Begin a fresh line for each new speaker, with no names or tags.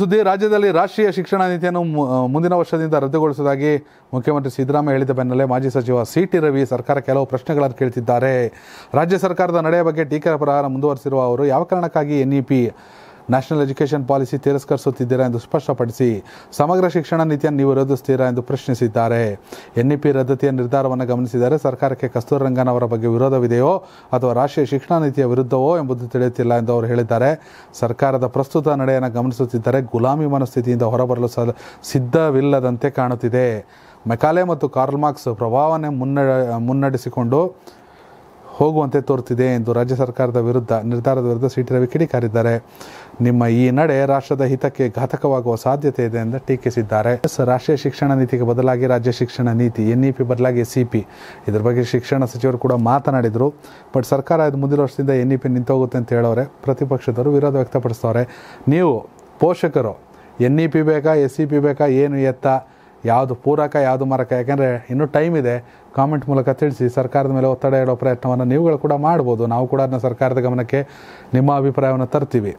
ಸುದ್ದಿ ರಾಜ್ಯದಲ್ಲಿ ರಾಷ್ಟ್ರೀಯ ಶಿಕ್ಷಣ ನೀತಿಯನ್ನು ಮುಂದಿನ ವರ್ಷದಿಂದ ರದ್ದುಗೊಳಿಸುವುದಾಗಿ ಮುಖ್ಯಮಂತ್ರಿ ಸಿದ್ದರಾಮಯ್ಯ ಹೇಳಿದ ಬೆನ್ನಲ್ಲೇ ಮಾಜಿ ಸಚಿವ ಸಿ ಟಿ ರವಿ ಸರ್ಕಾರ ಕೆಲವು ಪ್ರಶ್ನೆಗಳನ್ನು ಕೇಳ್ತಿದ್ದಾರೆ ರಾಜ್ಯ ಸರ್ಕಾರದ ನಡೆಯ ಬಗ್ಗೆ ಟೀಕೆ ಪ್ರಹಾರ ಮುಂದುವರಿಸಿರುವ ಅವರು ಯಾವ ಕಾರಣಕ್ಕಾಗಿ ಎನ್ಇಪಿ ನ್ಯಾಷನಲ್ ಎಜುಕೇಷನ್ ಪಾಲಿಸಿ ತಿರಸ್ಕರಿಸುತ್ತಿದ್ದೀರಾ ಎಂದು ಸ್ಪಷ್ಟಪಡಿಸಿ ಸಮಗ್ರ ಶಿಕ್ಷಣ ನೀತಿಯನ್ನು ನೀವು ವಿರೋಧಿಸುತ್ತೀರಾ ಎಂದು ಪ್ರಶ್ನಿಸಿದ್ದಾರೆ ಎನ್ಇಪಿ ರದ್ದತಿಯ ನಿರ್ಧಾರವನ್ನು ಗಮನಿಸಿದರೆ ಸರ್ಕಾರಕ್ಕೆ ಕಸ್ತೂರಿ ರಂಗನ್ ಅವರ ಬಗ್ಗೆ ವಿರೋಧವಿದೆಯೋ ಅಥವಾ ರಾಷ್ಟ್ರೀಯ ಶಿಕ್ಷಣ ನೀತಿಯ ವಿರುದ್ಧವೋ ಎಂಬುದು ತಿಳಿಯುತ್ತಿಲ್ಲ ಎಂದು ಅವರು ಹೇಳಿದ್ದಾರೆ ಸರ್ಕಾರದ ಪ್ರಸ್ತುತ ನಡೆಯನ್ನು ಗಮನಿಸುತ್ತಿದ್ದರೆ ಗುಲಾಮಿ ಮನಸ್ಥಿತಿಯಿಂದ ಹೊರಬರಲು ಸ ಸಿದ್ಧವಿಲ್ಲದಂತೆ ಕಾಣುತ್ತಿದೆ ಮೆಕಾಲೆ ಮತ್ತು ಮಾರ್ಕ್ಸ್ ಪ್ರಭಾವನೆ ಮುನ್ನಡೆ ಮುನ್ನಡೆಸಿಕೊಂಡು ಹೋಗುವಂತೆ ತೋರುತ್ತಿದೆ ಎಂದು ರಾಜ್ಯ ಸರ್ಕಾರದ ವಿರುದ್ಧ ನಿರ್ಧಾರದ ವಿರುದ್ಧ ಸಿ ಟಿ ರವಿ ಕಿಡಿಕಾರಿದ್ದಾರೆ ನಿಮ್ಮ ಈ ನಡೆ ರಾಷ್ಟ್ರದ ಹಿತಕ್ಕೆ ಘಾತಕವಾಗುವ ಸಾಧ್ಯತೆ ಇದೆ ಎಂದು ಟೀಕಿಸಿದ್ದಾರೆ ರಾಷ್ಟ್ರೀಯ ಶಿಕ್ಷಣ ನೀತಿಗೆ ಬದಲಾಗಿ ರಾಜ್ಯ ಶಿಕ್ಷಣ ನೀತಿ ಎನ್ ಇ ಪಿ ಬದಲಾಗಿ ಸಿ ಪಿ ಇದ್ರ ಬಗ್ಗೆ ಶಿಕ್ಷಣ ಸಚಿವರು ಕೂಡ ಮಾತನಾಡಿದರು ಬಟ್ ಸರ್ಕಾರ ಇದು ಮುಂದಿನ ವರ್ಷದಿಂದ ಎನ್ ಇ ಪಿ ನಿಂತೋಗುತ್ತೆ ಅಂತ ಹೇಳೋರೆ ಪ್ರತಿಪಕ್ಷದವರು ವಿರೋಧ ವ್ಯಕ್ತಪಡಿಸ್ತವ್ರೆ ನೀವು ಪೋಷಕರು ಎನ್ ಇ ಪಿ ಬೇಕಾ ಎಸ್ ಸಿ ಪಿ ಬೇಕಾ ಏನು ಎತ್ತ ಯಾವುದು ಪೂರಕ ಯಾವುದು ಮರಕ ಯಾಕೆಂದರೆ ಇನ್ನೂ ಟೈಮ್ ಇದೆ ಕಾಮೆಂಟ್ ಮೂಲಕ ತಿಳಿಸಿ ಸರ್ಕಾರದ ಮೇಲೆ ಒತ್ತಡ ಹೇಳೋ ಪ್ರಯತ್ನವನ್ನು ನೀವುಗಳು ಕೂಡ ಮಾಡ್ಬೋದು ನಾವು ಕೂಡ ಅದನ್ನ ಸರ್ಕಾರದ ಗಮನಕ್ಕೆ ನಿಮ್ಮ ಅಭಿಪ್ರಾಯವನ್ನು ತರ್ತೀವಿ